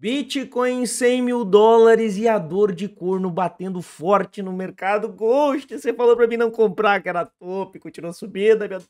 Bitcoin 100 mil dólares e a dor de corno batendo forte no mercado. Ghost, você falou pra mim não comprar, que era top, continuou subindo, meu Deus.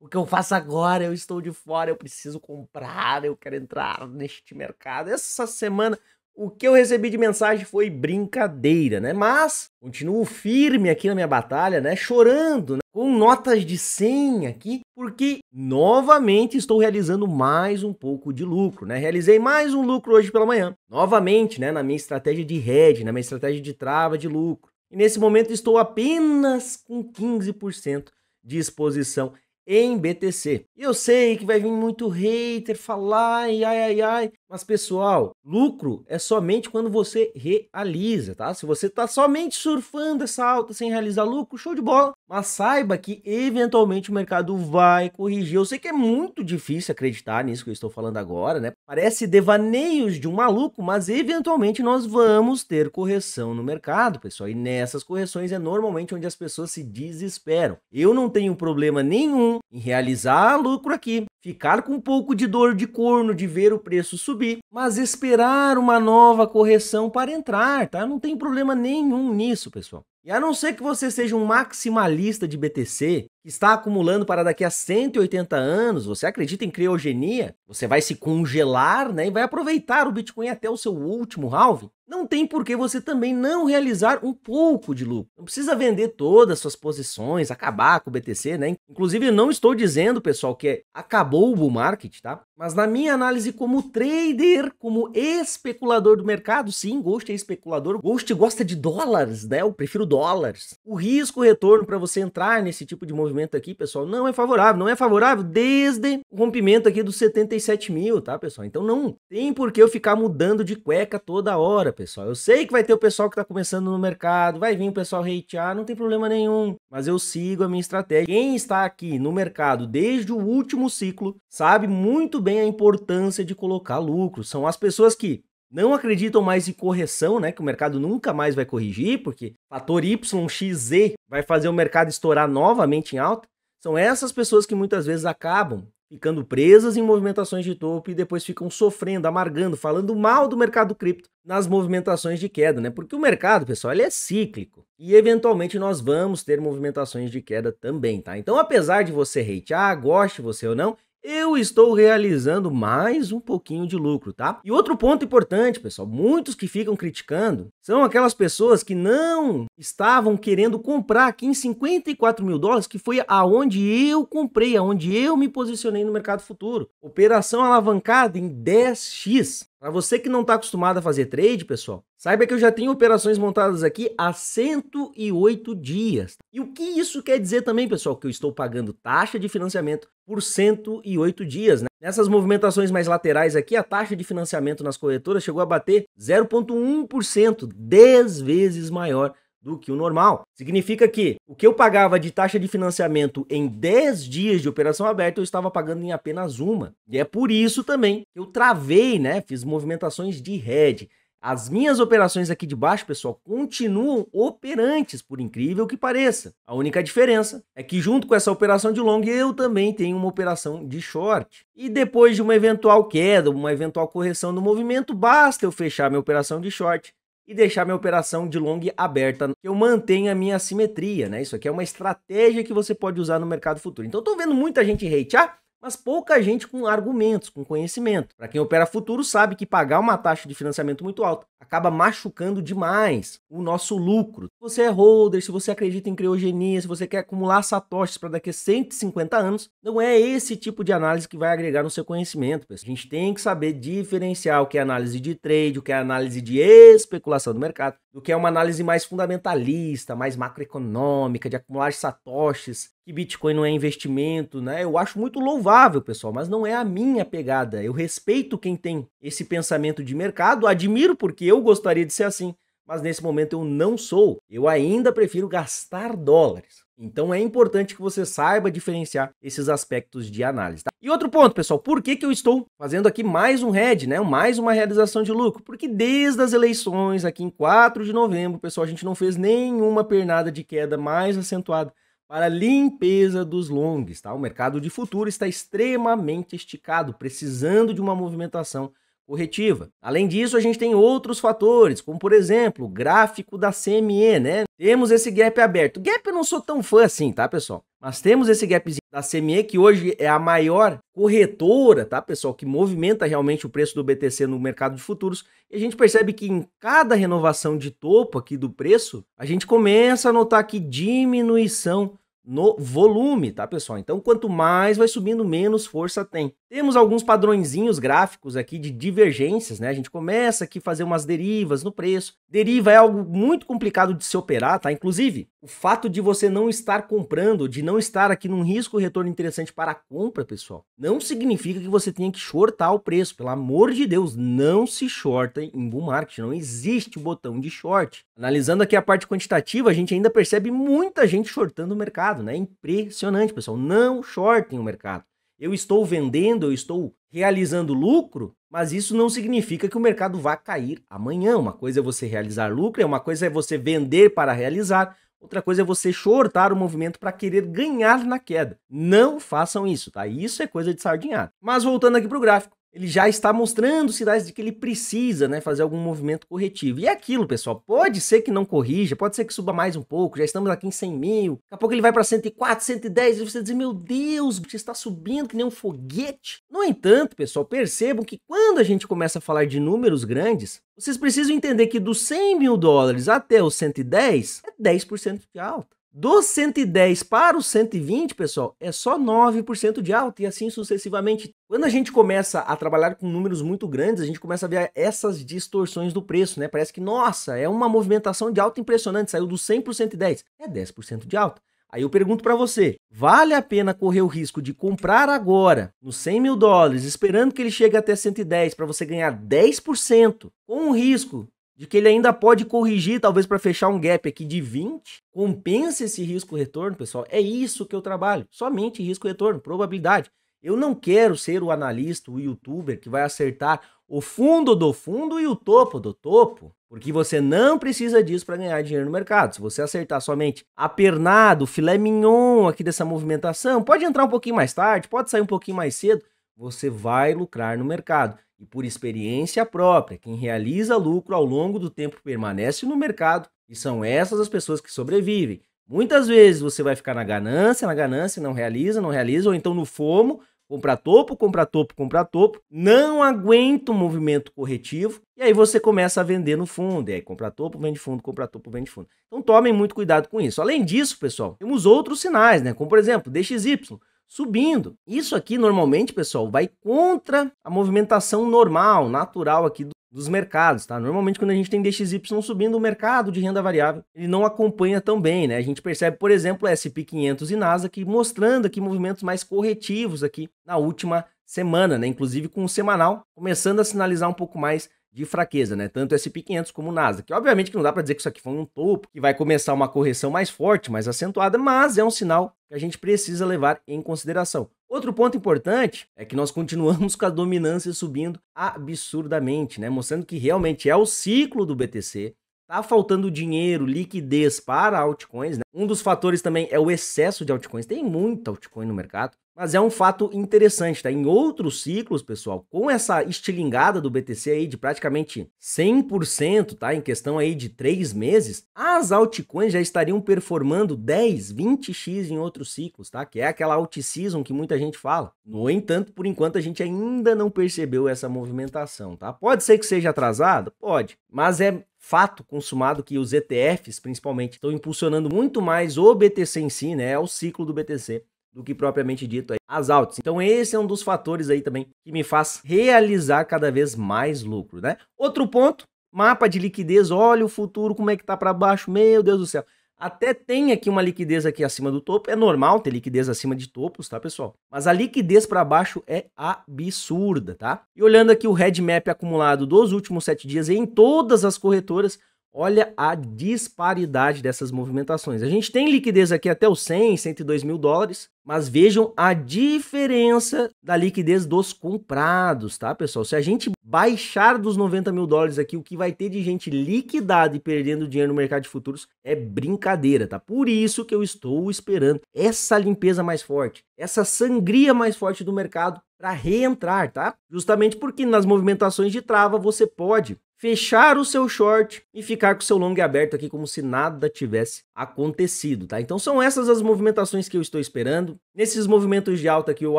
O que eu faço agora? Eu estou de fora, eu preciso comprar, eu quero entrar neste mercado. Essa semana o que eu recebi de mensagem foi brincadeira, né? Mas continuo firme aqui na minha batalha, né? Chorando, né? com notas de 100 aqui, porque novamente estou realizando mais um pouco de lucro, né? Realizei mais um lucro hoje pela manhã. Novamente, né, na minha estratégia de hedge, na minha estratégia de trava de lucro. E nesse momento estou apenas com 15% de exposição em BTC. E eu sei que vai vir muito hater falar e ai ai ai, mas pessoal, lucro é somente quando você realiza, tá? Se você tá somente surfando essa alta sem realizar lucro, show de bola, mas saiba que eventualmente o mercado vai corrigir. Eu sei que é muito difícil acreditar nisso que eu estou falando agora, né? Parece devaneios de um maluco, mas eventualmente nós vamos ter correção no mercado, pessoal. E nessas correções é normalmente onde as pessoas se desesperam. Eu não tenho problema nenhum em realizar lucro aqui, ficar com um pouco de dor de corno de ver o preço subir, mas esperar uma nova correção para entrar, tá? Não tem problema nenhum nisso, pessoal. E a não ser que você seja um maximalista de BTC, que está acumulando para daqui a 180 anos, você acredita em criogenia, você vai se congelar né, e vai aproveitar o Bitcoin até o seu último halving, não tem por que você também não realizar um pouco de lucro. Não precisa vender todas as suas posições, acabar com o BTC, né? Inclusive, não estou dizendo, pessoal, que é, acabou o bull market, tá? Mas na minha análise como trader, como especulador do mercado, sim, Ghost é especulador. Ghost gosta de dólares, né? Eu prefiro dólares dólares. O risco retorno para você entrar nesse tipo de movimento aqui, pessoal, não é favorável. Não é favorável desde o rompimento aqui dos 77 mil, tá, pessoal? Então não tem por que eu ficar mudando de cueca toda hora, pessoal. Eu sei que vai ter o pessoal que está começando no mercado, vai vir o pessoal hatear, não tem problema nenhum. Mas eu sigo a minha estratégia. Quem está aqui no mercado desde o último ciclo sabe muito bem a importância de colocar lucro. São as pessoas que não acreditam mais em correção, né? Que o mercado nunca mais vai corrigir, porque fator Y, X, Z vai fazer o mercado estourar novamente em alta. São essas pessoas que muitas vezes acabam ficando presas em movimentações de topo e depois ficam sofrendo, amargando, falando mal do mercado cripto nas movimentações de queda, né? Porque o mercado, pessoal, ele é cíclico e eventualmente nós vamos ter movimentações de queda também, tá? Então, apesar de você hatear, goste você ou não, eu estou realizando mais um pouquinho de lucro, tá? E outro ponto importante, pessoal, muitos que ficam criticando são aquelas pessoas que não estavam querendo comprar aqui em 54 mil dólares, que foi aonde eu comprei, aonde eu me posicionei no mercado futuro. Operação alavancada em 10x. Para você que não está acostumado a fazer trade, pessoal, saiba que eu já tenho operações montadas aqui há 108 dias. E o que isso quer dizer também, pessoal? Que eu estou pagando taxa de financiamento, por 108 dias. Né? Nessas movimentações mais laterais aqui, a taxa de financiamento nas corretoras chegou a bater 0,1%, 10 vezes maior do que o normal. Significa que o que eu pagava de taxa de financiamento em 10 dias de operação aberta, eu estava pagando em apenas uma. E é por isso também que eu travei, né? Fiz movimentações de hedge. As minhas operações aqui de baixo, pessoal, continuam operantes, por incrível que pareça. A única diferença é que junto com essa operação de long, eu também tenho uma operação de short. E depois de uma eventual queda, uma eventual correção do movimento, basta eu fechar minha operação de short e deixar minha operação de long aberta, que eu mantenha a minha simetria, né? Isso aqui é uma estratégia que você pode usar no mercado futuro. Então, estou vendo muita gente hatear, mas pouca gente com argumentos, com conhecimento. Para quem opera futuro, sabe que pagar uma taxa de financiamento muito alta acaba machucando demais o nosso lucro. Se você é holder, se você acredita em criogenia, se você quer acumular satoshis para daqui a 150 anos, não é esse tipo de análise que vai agregar no seu conhecimento, pessoal. A gente tem que saber diferenciar o que é análise de trade, o que é análise de especulação do mercado, do que é uma análise mais fundamentalista, mais macroeconômica, de acumular satoshis, que Bitcoin não é investimento, né? Eu acho muito louvável louvável, pessoal, mas não é a minha pegada. Eu respeito quem tem esse pensamento de mercado, admiro porque eu gostaria de ser assim, mas nesse momento eu não sou. Eu ainda prefiro gastar dólares. Então é importante que você saiba diferenciar esses aspectos de análise. Tá? E outro ponto, pessoal, por que, que eu estou fazendo aqui mais um head, né? Mais uma realização de lucro? Porque desde as eleições, aqui em 4 de novembro, pessoal, a gente não fez nenhuma pernada de queda mais acentuada para limpeza dos longs. Tá? O mercado de futuro está extremamente esticado, precisando de uma movimentação corretiva. Além disso, a gente tem outros fatores, como por exemplo, o gráfico da CME, né? Temos esse gap aberto. Gap eu não sou tão fã assim, tá, pessoal? Mas temos esse gapzinho da CME, que hoje é a maior corretora, tá, pessoal? Que movimenta realmente o preço do BTC no mercado de futuros. E a gente percebe que em cada renovação de topo aqui do preço, a gente começa a notar que diminuição no volume, tá, pessoal? Então, quanto mais vai subindo, menos força tem. Temos alguns padrõezinhos gráficos aqui de divergências, né? A gente começa aqui a fazer umas derivas no preço. Deriva é algo muito complicado de se operar, tá? Inclusive, o fato de você não estar comprando, de não estar aqui num risco retorno interessante para a compra, pessoal, não significa que você tenha que shortar o preço. Pelo amor de Deus, não se shorta em bull market, não existe o botão de short. Analisando aqui a parte quantitativa, a gente ainda percebe muita gente shortando o mercado mercado, né? É impressionante, pessoal. Não shortem o mercado. Eu estou vendendo, eu estou realizando lucro, mas isso não significa que o mercado vá cair amanhã. Uma coisa é você realizar lucro, é uma coisa é você vender para realizar, outra coisa é você shortar o movimento para querer ganhar na queda. Não façam isso, tá? Isso é coisa de sardinhar. Mas voltando aqui para o gráfico, ele já está mostrando sinais de que ele precisa né, fazer algum movimento corretivo. E é aquilo, pessoal, pode ser que não corrija, pode ser que suba mais um pouco, já estamos aqui em 100 mil, daqui a pouco ele vai para 104, 110, e você diz, meu Deus, você está subindo que nem um foguete. No entanto, pessoal, percebam que quando a gente começa a falar de números grandes, vocês precisam entender que dos 100 mil dólares até os 110, é 10% de alta. Dos 110 para os 120, pessoal, é só 9% de alta e assim sucessivamente. Quando a gente começa a trabalhar com números muito grandes, a gente começa a ver essas distorções do preço, né? Parece que, nossa, é uma movimentação de alta impressionante, saiu do 100 para 110, é 10% de alta. Aí eu pergunto para você, vale a pena correr o risco de comprar agora nos 100 mil dólares, esperando que ele chegue até 110 para você ganhar 10%, com o risco de que ele ainda pode corrigir, talvez para fechar um gap aqui de 20, compensa esse risco-retorno, pessoal. É isso que eu trabalho, somente risco-retorno, probabilidade. Eu não quero ser o analista, o youtuber que vai acertar o fundo do fundo e o topo do topo, porque você não precisa disso para ganhar dinheiro no mercado. Se você acertar somente a pernada, o filé mignon aqui dessa movimentação, pode entrar um pouquinho mais tarde, pode sair um pouquinho mais cedo, você vai lucrar no mercado. E por experiência própria, quem realiza lucro ao longo do tempo permanece no mercado e são essas as pessoas que sobrevivem. Muitas vezes você vai ficar na ganância, na ganância, não realiza, não realiza, ou então no fomo, compra topo, compra topo, compra topo, não aguenta o movimento corretivo, e aí você começa a vender no fundo, e aí compra topo, vende fundo, compra topo, vende fundo. Então tomem muito cuidado com isso. Além disso, pessoal, temos outros sinais, né? Como por exemplo, DXY subindo. Isso aqui normalmente, pessoal, vai contra a movimentação normal, natural aqui do, dos mercados, tá? Normalmente quando a gente tem DXY subindo, o mercado de renda variável, ele não acompanha tão bem, né? A gente percebe, por exemplo, S&P 500 e Nasdaq mostrando aqui movimentos mais corretivos aqui na última semana, né? Inclusive com o semanal começando a sinalizar um pouco mais de fraqueza, né? Tanto SP500 como o Nasdaq. Que obviamente que não dá para dizer que isso aqui foi um topo, que vai começar uma correção mais forte, mais acentuada, mas é um sinal que a gente precisa levar em consideração. Outro ponto importante é que nós continuamos com a dominância subindo absurdamente, né? Mostrando que realmente é o ciclo do BTC. Tá faltando dinheiro, liquidez para altcoins, né? Um dos fatores também é o excesso de altcoins. Tem muita altcoin no mercado. Mas é um fato interessante, tá? Em outros ciclos, pessoal, com essa estilingada do BTC aí de praticamente 100%, tá? Em questão aí de três meses, as altcoins já estariam performando 10, 20x em outros ciclos, tá? Que é aquela alt season que muita gente fala. No entanto, por enquanto a gente ainda não percebeu essa movimentação, tá? Pode ser que seja atrasado? Pode. Mas é fato consumado que os ETFs, principalmente, estão impulsionando muito mais o BTC em si, né? É o ciclo do BTC do que propriamente dito aí, as altas. Então esse é um dos fatores aí também que me faz realizar cada vez mais lucro, né? Outro ponto, mapa de liquidez, olha o futuro como é que tá para baixo, meu Deus do céu. Até tem aqui uma liquidez aqui acima do topo, é normal ter liquidez acima de topos, tá, pessoal? Mas a liquidez para baixo é absurda, tá? E olhando aqui o headmap acumulado dos últimos sete dias em todas as corretoras, Olha a disparidade dessas movimentações. A gente tem liquidez aqui até os 100, 102 mil dólares, mas vejam a diferença da liquidez dos comprados, tá, pessoal? Se a gente baixar dos 90 mil dólares aqui, o que vai ter de gente liquidada e perdendo dinheiro no mercado de futuros é brincadeira, tá? Por isso que eu estou esperando essa limpeza mais forte, essa sangria mais forte do mercado para reentrar, tá? Justamente porque nas movimentações de trava você pode fechar o seu short e ficar com o seu long aberto aqui como se nada tivesse acontecido, tá? Então são essas as movimentações que eu estou esperando. Nesses movimentos de alta que eu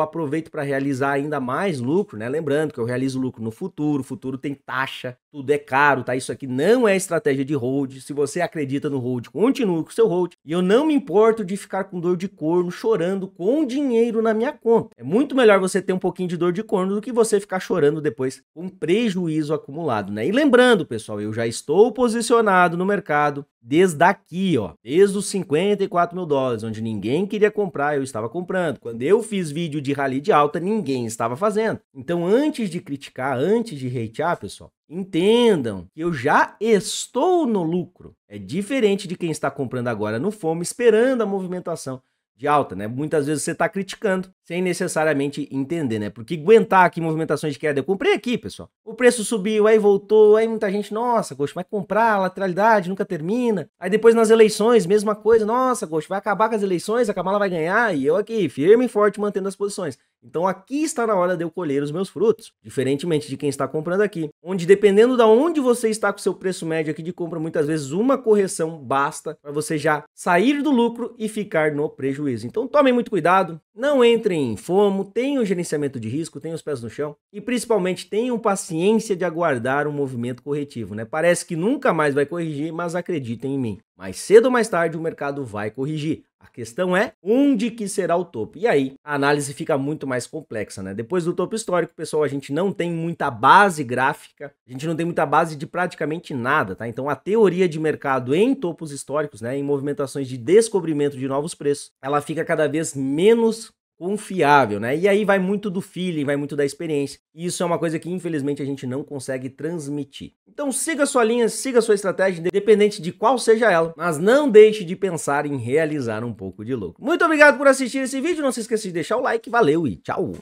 aproveito para realizar ainda mais lucro, né? Lembrando que eu realizo lucro no futuro, futuro tem taxa, tudo é caro, tá? Isso aqui não é estratégia de hold. Se você acredita no hold, continue com o seu hold. E eu não me importo de ficar com dor de corno chorando com dinheiro na minha conta. É muito melhor você ter um pouquinho de dor de corno do que você ficar chorando depois com prejuízo acumulado, né? E lembrando, pessoal, eu já estou posicionado no mercado desde aqui, ó, desde os 54 mil dólares, onde ninguém queria comprar, eu estava comprando. Quando eu fiz vídeo de rally de alta, ninguém estava fazendo. Então, antes de criticar, antes de hatear, pessoal, entendam que eu já estou no lucro. É diferente de quem está comprando agora no FOMO, esperando a movimentação de alta, né? Muitas vezes você está criticando sem necessariamente entender, né? Porque aguentar aqui movimentações de queda, eu comprei aqui, pessoal. O preço subiu, aí voltou, aí muita gente, nossa, Gosto, vai comprar, lateralidade nunca termina. Aí depois nas eleições, mesma coisa, nossa, Gosto, vai acabar com as eleições, a Kamala vai ganhar e eu aqui, firme e forte, mantendo as posições. Então aqui está na hora de eu colher os meus frutos, diferentemente de quem está comprando aqui, onde dependendo da de onde você está com seu preço médio aqui de compra, muitas vezes uma correção basta para você já sair do lucro e ficar no prejuízo. Então tomem muito cuidado, não entrem em fomo, tenham gerenciamento de risco, tenham os pés no chão e principalmente tenham paciência de aguardar um movimento corretivo, né? Parece que nunca mais vai corrigir, mas acreditem em mim. Mais cedo ou mais tarde o mercado vai corrigir. A questão é onde que será o topo. E aí a análise fica muito mais complexa, né? Depois do topo histórico, pessoal, a gente não tem muita base gráfica, a gente não tem muita base de praticamente nada, tá? Então a teoria de mercado em topos históricos, né, em movimentações de descobrimento de novos preços, ela fica cada vez menos confiável, né? E aí vai muito do feeling, vai muito da experiência. E isso é uma coisa que infelizmente a gente não consegue transmitir. Então siga sua linha, siga sua estratégia, independente de qual seja ela, mas não deixe de pensar em realizar um pouco de louco. Muito obrigado por assistir esse vídeo, não se esqueça de deixar o like, valeu e tchau.